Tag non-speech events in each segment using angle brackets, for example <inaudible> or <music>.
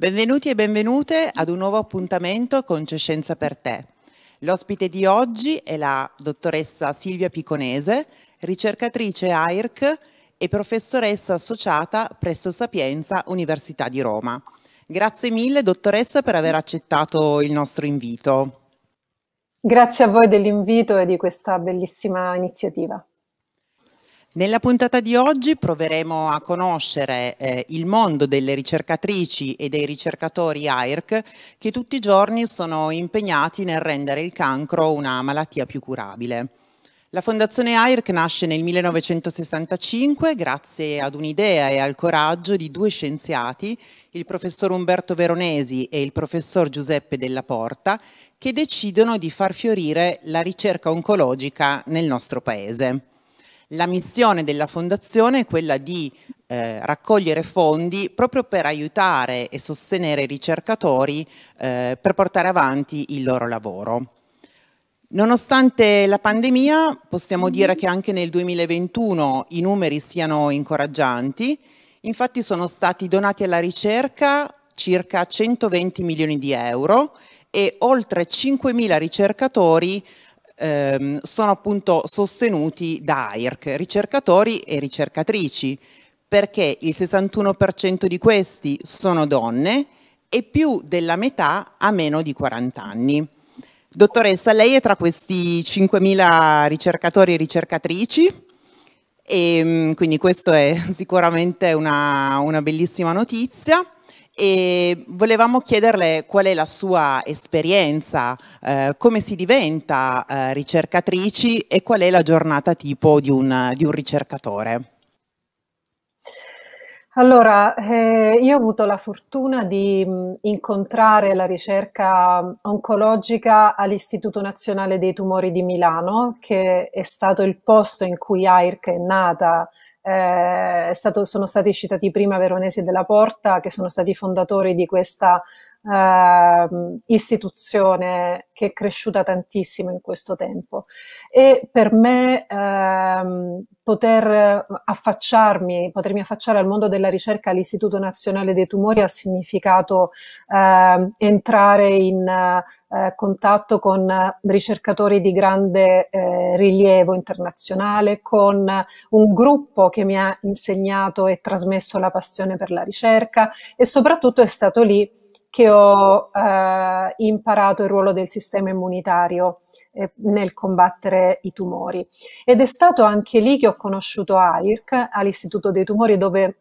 Benvenuti e benvenute ad un nuovo appuntamento con Cescienza per te. L'ospite di oggi è la dottoressa Silvia Piconese, ricercatrice AIRC e professoressa associata presso Sapienza Università di Roma. Grazie mille dottoressa per aver accettato il nostro invito. Grazie a voi dell'invito e di questa bellissima iniziativa. Nella puntata di oggi proveremo a conoscere eh, il mondo delle ricercatrici e dei ricercatori AIRC che tutti i giorni sono impegnati nel rendere il cancro una malattia più curabile. La Fondazione AIRC nasce nel 1965 grazie ad un'idea e al coraggio di due scienziati, il professor Umberto Veronesi e il professor Giuseppe Della Porta, che decidono di far fiorire la ricerca oncologica nel nostro paese. La missione della fondazione è quella di eh, raccogliere fondi proprio per aiutare e sostenere i ricercatori eh, per portare avanti il loro lavoro. Nonostante la pandemia, possiamo mhm. dire che anche nel 2021 i numeri siano incoraggianti, infatti sono stati donati alla ricerca circa 120 milioni di euro e oltre 5.000 ricercatori ehm, sono appunto sostenuti da AIRC, ricercatori e ricercatrici, perché il 61% di questi sono donne e più della metà ha meno di 40 anni. Dottoressa, lei è tra questi 5.000 ricercatori e ricercatrici, e ehm, quindi questa è <laughs> sicuramente una, una bellissima notizia e volevamo chiederle qual è la sua esperienza, eh, come si diventa eh, ricercatrici e qual è la giornata tipo di un, di un ricercatore. Allora, eh, io ho avuto la fortuna di mm, incontrare la ricerca oncologica all'Istituto Nazionale dei Tumori di Milano, che è stato il posto in cui AIRC è nata eh, stato, sono stati citati prima Veronesi della Porta, che sono stati fondatori di questa eh, istituzione che è cresciuta tantissimo in questo tempo e per me eh, poter affacciarmi, potermi affacciare al mondo della ricerca all'Istituto Nazionale dei Tumori ha significato eh, entrare in eh, contatto con ricercatori di grande eh, rilievo internazionale, con un gruppo che mi ha insegnato e trasmesso la passione per la ricerca e soprattutto è stato lì che ho eh, imparato il ruolo del sistema immunitario eh, nel combattere i tumori. Ed è stato anche lì che ho conosciuto AIRC all'Istituto dei Tumori dove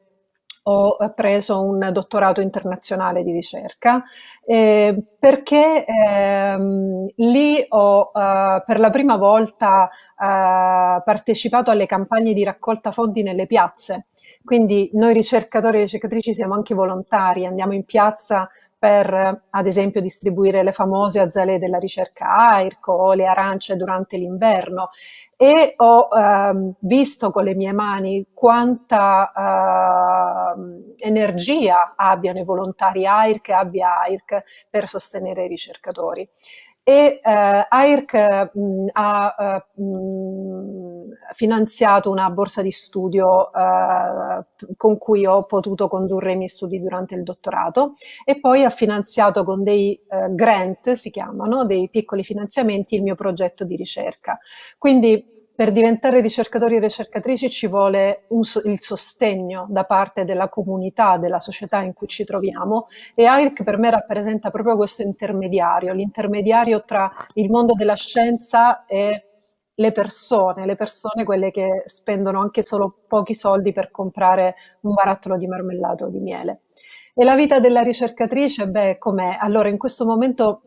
ho preso un dottorato internazionale di ricerca eh, perché ehm, lì ho eh, per la prima volta eh, partecipato alle campagne di raccolta fondi nelle piazze. Quindi noi ricercatori e ricercatrici siamo anche volontari, andiamo in piazza per ad esempio distribuire le famose azalee della ricerca AIRCO, le arance durante l'inverno e ho ehm, visto con le mie mani quanta ehm, energia abbiano i volontari AIRC e abbia AIRC per sostenere i ricercatori. E eh, AIRC mh, ha eh, mh, finanziato una borsa di studio eh, con cui ho potuto condurre i miei studi durante il dottorato e poi ha finanziato con dei eh, grant, si chiamano, dei piccoli finanziamenti, il mio progetto di ricerca. Quindi per diventare ricercatori e ricercatrici ci vuole un, il sostegno da parte della comunità, della società in cui ci troviamo e AIRC per me rappresenta proprio questo intermediario, l'intermediario tra il mondo della scienza e le persone, le persone quelle che spendono anche solo pochi soldi per comprare un barattolo di marmellato o di miele. E la vita della ricercatrice, beh, com'è? Allora, in questo momento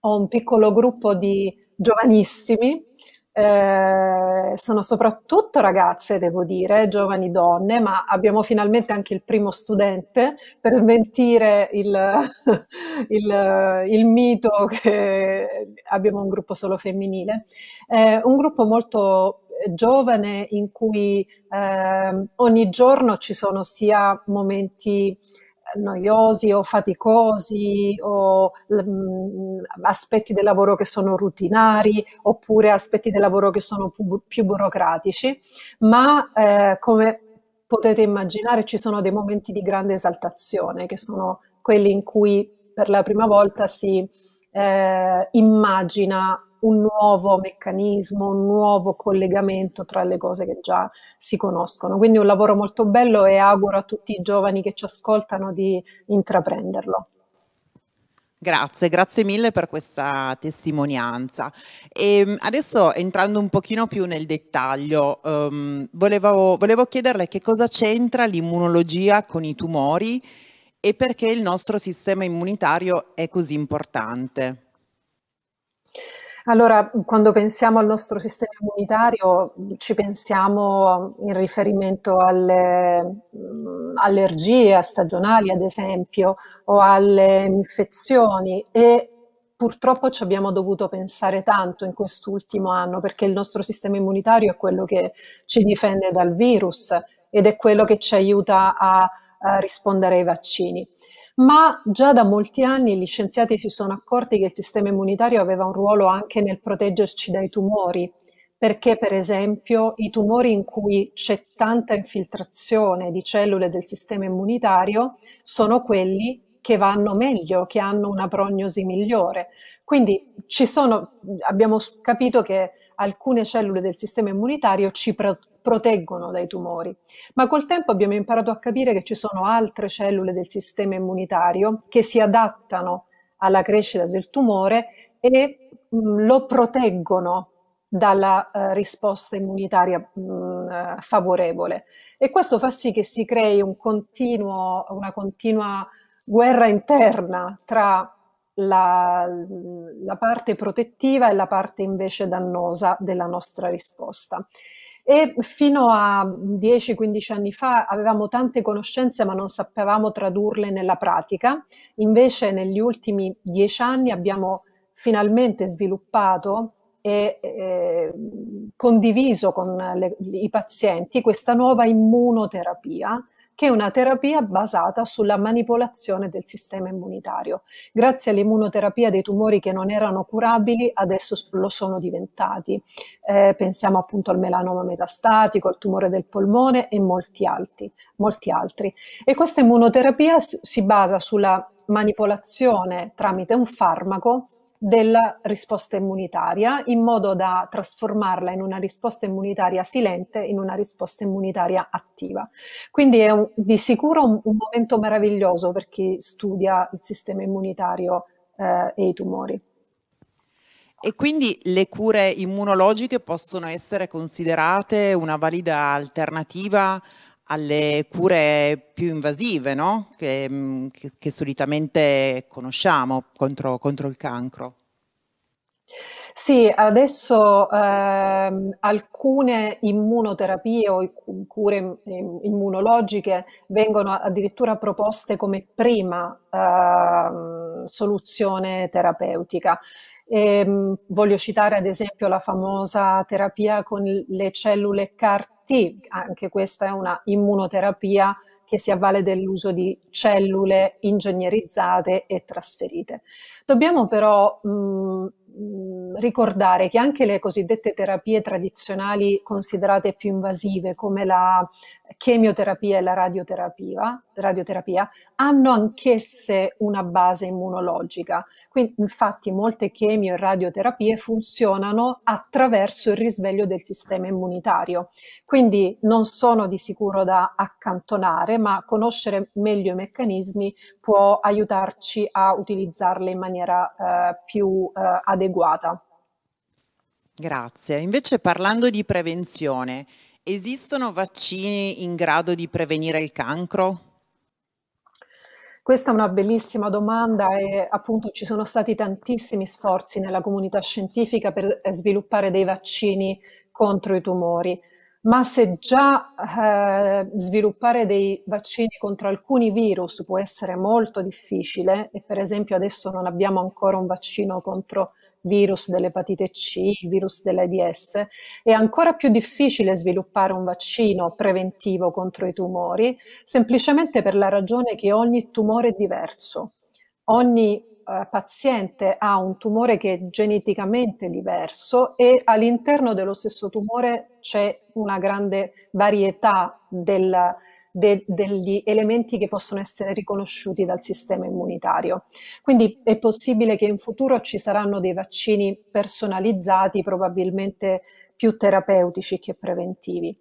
ho un piccolo gruppo di giovanissimi eh, sono soprattutto ragazze, devo dire, giovani donne, ma abbiamo finalmente anche il primo studente per smentire il, <laughs> il, il mito che abbiamo un gruppo solo femminile. Eh, un gruppo molto giovane in cui eh, ogni giorno ci sono sia momenti noiosi o faticosi o mh, mm, mm, aspetti del lavoro che sono rutinari oppure aspetti del lavoro che sono più, più burocratici, ma eh, come potete immaginare ci sono dei momenti di grande esaltazione che sono quelli in cui per la prima volta si eh, immagina un nuovo meccanismo, un nuovo collegamento tra le cose che già si conoscono. Quindi un lavoro molto bello e auguro a tutti i giovani che ci ascoltano di intraprenderlo. Grazie, grazie mille per questa testimonianza. E ehm, adesso entrando un pochino più nel dettaglio, um, volevo, volevo chiederle che cosa c'entra l'immunologia con i tumori e perché il nostro sistema immunitario è così importante. Allora, quando pensiamo al nostro sistema immunitario, ci pensiamo in riferimento alle mh, mm, allergie stagionali, ad esempio, o alle infezioni e purtroppo ci abbiamo dovuto pensare tanto in quest'ultimo anno perché il nostro sistema immunitario è quello che ci difende dal virus ed è quello che ci aiuta a, a rispondere ai vaccini ma già da molti anni gli scienziati si sono accorti che il sistema immunitario aveva un ruolo anche nel proteggerci dai tumori, perché per esempio i tumori in cui c'è tanta infiltrazione di cellule del sistema immunitario sono quelli che vanno meglio, che hanno una prognosi migliore. Quindi sono, abbiamo capito che alcune cellule del sistema immunitario ci, pro, proteggono dai tumori, ma col tempo abbiamo imparato a capire che ci sono altre cellule del sistema immunitario che si adattano alla crescita del tumore e mh, mm, lo proteggono dalla uh, risposta immunitaria mh, mm, eh, favorevole. E questo fa sì che si crei un continuo, una continua guerra interna tra la, la, parte protettiva e la parte invece dannosa della nostra risposta e fino a 10-15 anni fa avevamo tante conoscenze ma non sapevamo tradurle nella pratica. Invece negli ultimi 10 anni abbiamo finalmente sviluppato e eh, condiviso con le, i pazienti questa nuova immunoterapia che è una terapia basata sulla manipolazione del sistema immunitario. Grazie all'immunoterapia dei tumori che non erano curabili, adesso lo sono diventati. Eh, pensiamo appunto al melanoma metastatico, al tumore del polmone e molti altri. Molti altri. E questa immunoterapia si basa sulla manipolazione tramite un farmaco della risposta immunitaria in modo da trasformarla in una risposta immunitaria silente in una risposta immunitaria attiva. Quindi è un, di sicuro un, un, momento meraviglioso per chi studia il sistema immunitario eh, e i tumori. E quindi le cure immunologiche possono essere considerate una valida alternativa alle cure più invasive no? che, mm, che, che, solitamente conosciamo contro, contro, il cancro. Sì, adesso ehm, alcune immunoterapie o cure ehm, immunologiche vengono addirittura proposte come prima ehm, soluzione terapeutica. E, ehm, voglio citare ad esempio la famosa terapia con le cellule CAR sì, anche questa è una immunoterapia che si avvale dell'uso di cellule ingegnerizzate e trasferite. Dobbiamo però mh, mm, mm, ricordare che anche le cosiddette terapie tradizionali considerate più invasive, come la chemioterapia e la radioterapia, radioterapia hanno anch'esse una base immunologica. Quindi, infatti, molte chemio e radioterapie funzionano attraverso il risveglio del sistema immunitario. Quindi non sono di sicuro da accantonare, ma conoscere meglio i meccanismi può aiutarci a utilizzarle in maniera eh, più eh, adeguata. Grazie. Invece parlando di prevenzione, Esistono vaccini in grado di prevenire il cancro? Questa è una bellissima domanda e appunto ci sono stati tantissimi sforzi nella comunità scientifica per eh, sviluppare dei vaccini contro i tumori, ma se già eh, sviluppare dei vaccini contro alcuni virus può essere molto difficile e per esempio adesso non abbiamo ancora un vaccino contro virus dell'epatite C, virus dell'AIDS, è ancora più difficile sviluppare un vaccino preventivo contro i tumori, semplicemente per la ragione che ogni tumore è diverso. Ogni eh, paziente ha un tumore che è geneticamente diverso e all'interno dello stesso tumore c'è una grande varietà del, de- degli elementi che possono essere riconosciuti dal sistema immunitario. Quindi è possibile che in futuro ci saranno dei vaccini personalizzati, probabilmente più terapeutici che preventivi.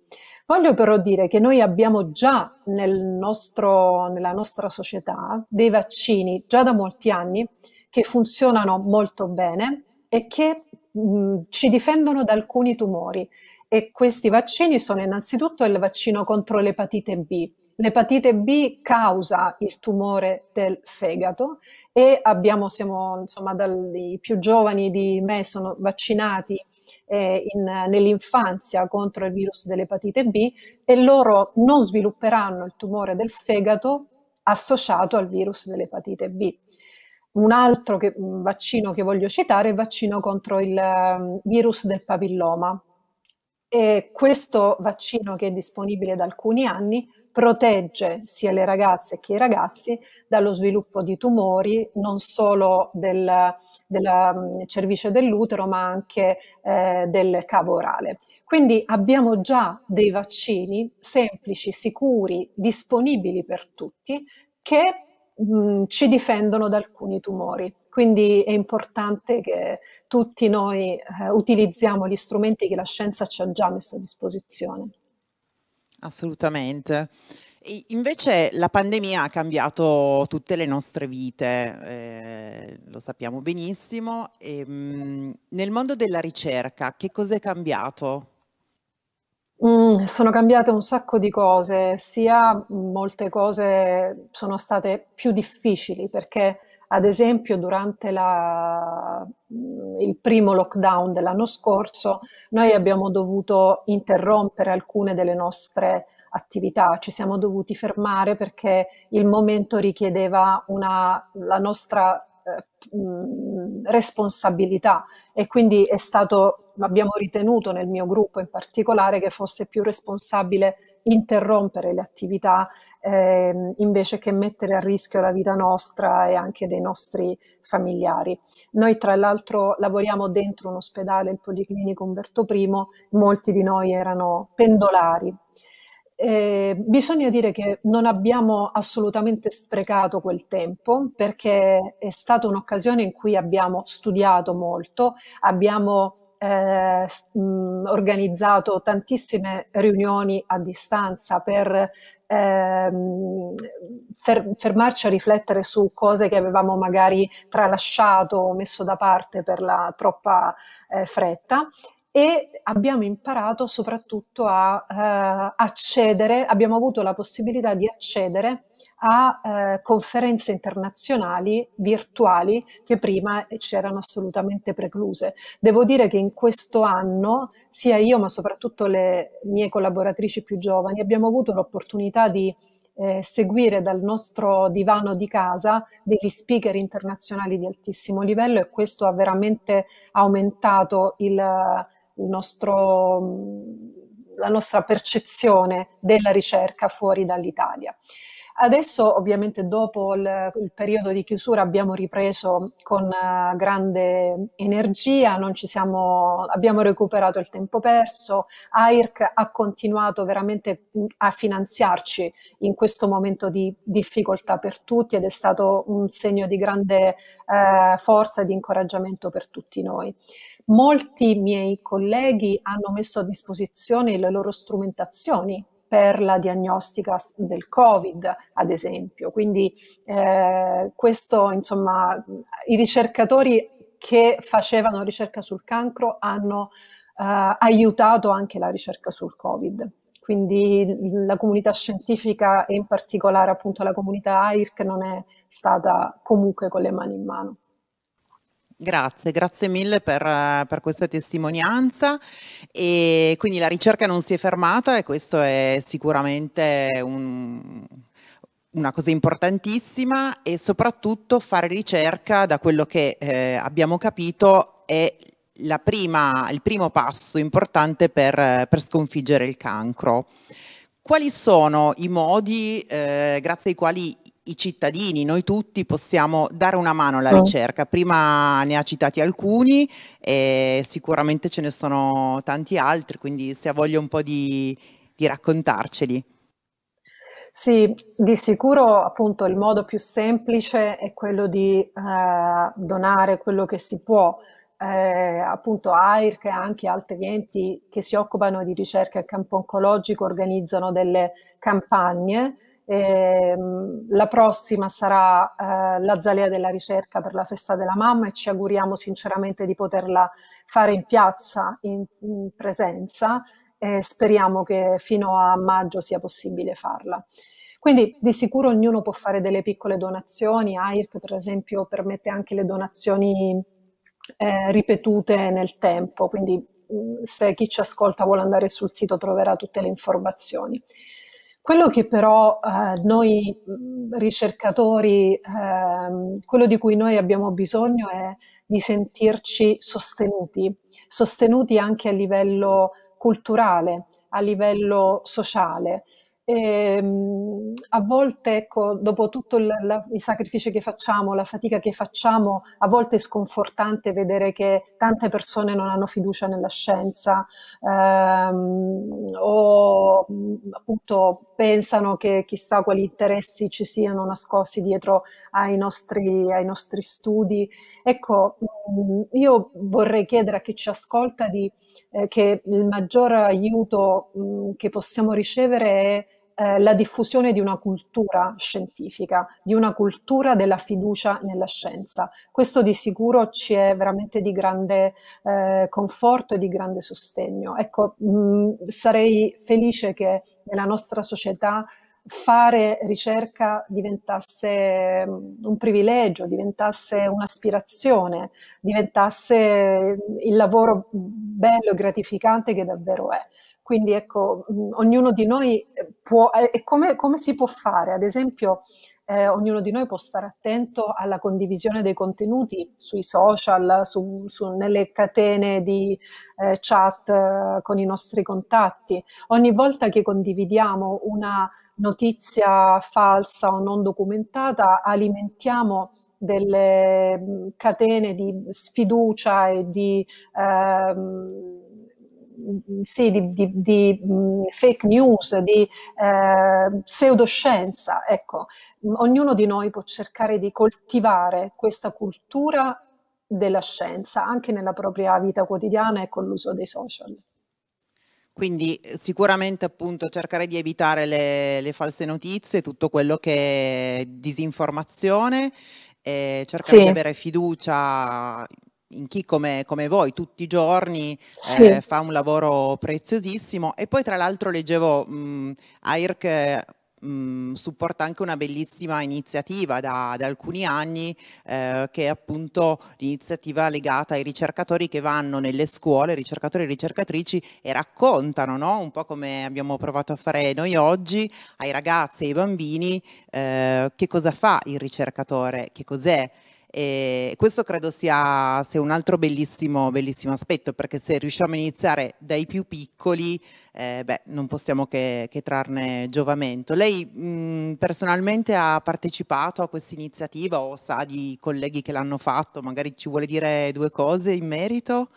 Voglio però dire che noi abbiamo già nel nostro, nella nostra società dei vaccini già da molti anni che funzionano molto bene e che mh, ci difendono da alcuni tumori e questi vaccini sono innanzitutto il vaccino contro l'epatite B. L'epatite B causa il tumore del fegato e abbiamo, siamo, insomma, dal, i più giovani di me sono vaccinati eh, in, nell'infanzia contro il virus dell'epatite B e loro non svilupperanno il tumore del fegato associato al virus dell'epatite B. Un altro che, un vaccino che voglio citare è il vaccino contro il um, virus del papilloma, e questo vaccino che è disponibile da alcuni anni protegge sia le ragazze che i ragazzi dallo sviluppo di tumori, non solo del, della mm, cervice dell'utero, ma anche eh, del cavo orale. Quindi abbiamo già dei vaccini semplici, sicuri, disponibili per tutti, che mh, mm, ci difendono da alcuni tumori. Quindi è importante che tutti noi eh, utilizziamo gli strumenti che la scienza ci ha già messo a disposizione. Assolutamente. Invece la pandemia ha cambiato tutte le nostre vite, eh, lo sappiamo benissimo. E, ehm, mh, nel mondo della ricerca, che cosa è cambiato? Mm, sono cambiate un sacco di cose, sia molte cose sono state più difficili perché ad esempio, durante la, mm, il primo lockdown dell'anno scorso, noi abbiamo dovuto interrompere alcune delle nostre attività, ci siamo dovuti fermare perché il momento richiedeva una, la nostra eh, mm, responsabilità e quindi è stato, abbiamo ritenuto nel mio gruppo in particolare che fosse più responsabile interrompere le attività eh, invece che mettere a rischio la vita nostra e anche dei nostri familiari. Noi tra l'altro lavoriamo dentro un ospedale, il Policlinico Umberto I, molti di noi erano pendolari. Eh, bisogna dire che non abbiamo assolutamente sprecato quel tempo perché è stata un'occasione in cui abbiamo studiato molto, abbiamo eh, organizzato tantissime riunioni a distanza per ehm, fer- fermarci a riflettere su cose che avevamo magari tralasciato o messo da parte per la troppa eh, fretta e abbiamo imparato soprattutto a eh, accedere, abbiamo avuto la possibilità di accedere a eh, conferenze internazionali virtuali che prima c'erano assolutamente precluse. Devo dire che in questo anno sia io ma soprattutto le mie collaboratrici più giovani abbiamo avuto l'opportunità di eh, seguire dal nostro divano di casa degli speaker internazionali di altissimo livello e questo ha veramente aumentato il, il nostro, la nostra percezione della ricerca fuori dall'Italia. Adesso ovviamente dopo il, il, periodo di chiusura abbiamo ripreso con eh, grande energia, siamo, abbiamo recuperato il tempo perso, AIRC ha continuato veramente mm, a finanziarci in questo momento di difficoltà per tutti ed è stato un segno di grande uh, forza e di incoraggiamento per tutti noi. Molti miei colleghi hanno messo a disposizione le loro strumentazioni per la diagnostica del Covid, ad esempio. Quindi eh, questo, insomma, i ricercatori che facevano ricerca sul cancro hanno eh, aiutato anche la ricerca sul Covid. Quindi la comunità scientifica e in particolare appunto la comunità AIRC non è stata comunque con le mani in mano. Grazie, grazie mille per, per, questa testimonianza e quindi la ricerca non si è fermata e questo è sicuramente un, una cosa importantissima e soprattutto fare ricerca da quello che eh, abbiamo capito è prima, il primo passo importante per, per sconfiggere il cancro. Quali sono i modi eh, grazie ai quali i cittadini, noi tutti possiamo dare una mano alla oh. ricerca. Prima ne ha citati alcuni e sicuramente ce ne sono tanti altri, quindi se ha voglia un po' di, di raccontarceli. Sì, di sicuro appunto il modo più semplice è quello di eh, donare quello che si può. Eh, appunto AIRC e anche altri enti che si occupano di ricerca in campo oncologico organizzano delle campagne eh, la prossima sarà eh, l'Azalea della ricerca per la festa della mamma e ci auguriamo sinceramente di poterla fare in piazza, in, in presenza. Eh, speriamo che fino a maggio sia possibile farla. Quindi di sicuro ognuno può fare delle piccole donazioni, AIRC per esempio permette anche le donazioni eh, ripetute nel tempo, quindi mm, se chi ci ascolta vuole andare sul sito troverà tutte le informazioni. Quello che però eh, noi ricercatori, eh, quello di cui noi abbiamo bisogno è di sentirci sostenuti, sostenuti anche a livello culturale, a livello sociale. E, ehm, a volte, ecco, dopo tutto il, la, i sacrifici che facciamo, la fatica che facciamo, a volte è sconfortante vedere che tante persone non hanno fiducia nella scienza ehm, o appunto pensano che chissà quali interessi ci siano nascosti dietro ai nostri, ai nostri studi. Ecco, mm, io vorrei chiedere a chi ci ascolta di, eh, che il maggior aiuto mh, mm, che possiamo ricevere è eh, la diffusione di una cultura scientifica, di una cultura della fiducia nella scienza. Questo di sicuro ci è veramente di grande eh, conforto e di grande sostegno. Ecco, mh, mm, sarei felice che nella nostra società fare ricerca diventasse mm, un privilegio, diventasse un'aspirazione, diventasse il lavoro bello e gratificante che davvero è. Quindi ecco, mm, ognuno di noi eh, può, eh, e come, come si può fare? Ad esempio, eh, ognuno di noi può stare attento alla condivisione dei contenuti sui social, su, su, nelle catene di eh, chat eh, con i nostri contatti. Ogni volta che condividiamo una notizia falsa o non documentata, alimentiamo delle mm, catene di sfiducia e di... Ehm, sì, di, di, di, mm, fake news, di eh, pseudoscienza. Ecco, ognuno di noi può cercare di coltivare questa cultura della scienza anche nella propria vita quotidiana e con l'uso dei social. Quindi eh, sicuramente appunto cercare di evitare le, le false notizie, tutto quello che è disinformazione, cercare sì. di avere fiducia in chi come, come, voi tutti i giorni sì. eh, fa un lavoro preziosissimo e poi tra l'altro leggevo mh, mm, AIRC mm, supporta anche una bellissima iniziativa da, da alcuni anni eh, che è appunto l'iniziativa legata ai ricercatori che vanno nelle scuole, ricercatori e ricercatrici e raccontano no? un po' come abbiamo provato a fare noi oggi ai ragazzi e ai bambini eh, che cosa fa il ricercatore, che cos'è e questo credo sia, sia un altro bellissimo, bellissimo, aspetto, perché se riusciamo a iniziare dai più piccoli, eh, beh, non possiamo che, che trarne giovamento. Lei mh, mm, personalmente ha partecipato a questa iniziativa o sa di colleghi che l'hanno fatto? Magari ci vuole dire due cose in merito?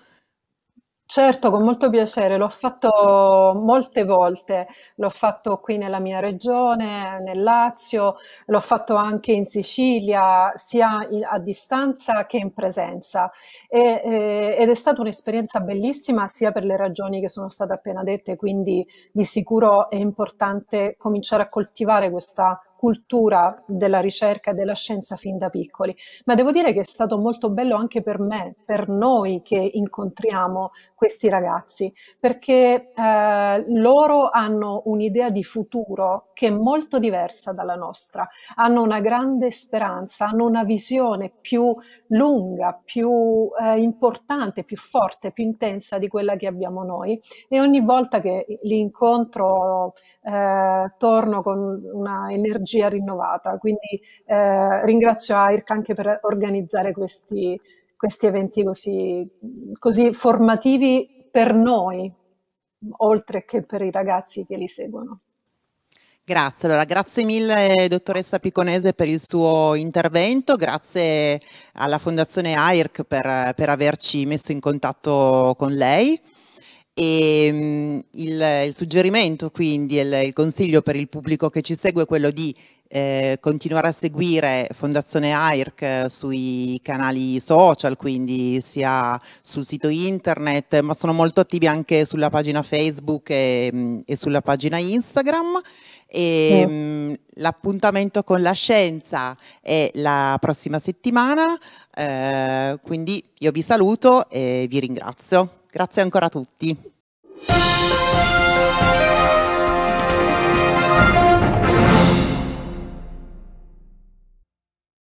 Certo, con molto piacere, l'ho fatto molte volte, l'ho fatto qui nella mia regione, nel Lazio, l'ho fatto anche in Sicilia, sia in- a distanza che in presenza E, eh, ed è stata un'esperienza bellissima sia per le ragioni che sono state appena dette, quindi di sicuro è importante cominciare a coltivare questa cultura della ricerca e della scienza fin da piccoli, ma devo dire che è stato molto bello anche per me, per noi che incontriamo questi ragazzi, perché eh, loro hanno un'idea di futuro che è molto diversa dalla nostra, hanno una grande speranza, hanno una visione più lunga, più eh, importante, più forte, più intensa di quella che abbiamo noi e ogni volta che li incontro eh, torno con una energia energia rinnovata. Quindi eh, ringrazio AIRC anche per organizzare questi, questi eventi così, così formativi per noi, oltre che per i ragazzi che li seguono. Grazie, allora grazie mille dottoressa Piconese per il suo intervento, grazie alla Fondazione AIRC per, per averci messo in contatto con lei. E, ehm, il, il, suggerimento quindi, il, il consiglio per il pubblico che ci segue è quello di eh, continuare a seguire Fondazione AIRC eh, sui canali social, quindi sia sul sito internet, ma sono molto attivi anche sulla pagina Facebook e, mm, e sulla pagina Instagram. E, mm. L'appuntamento con la scienza è la prossima settimana, eh, quindi io vi saluto e vi ringrazio. Grazie ancora a tutti.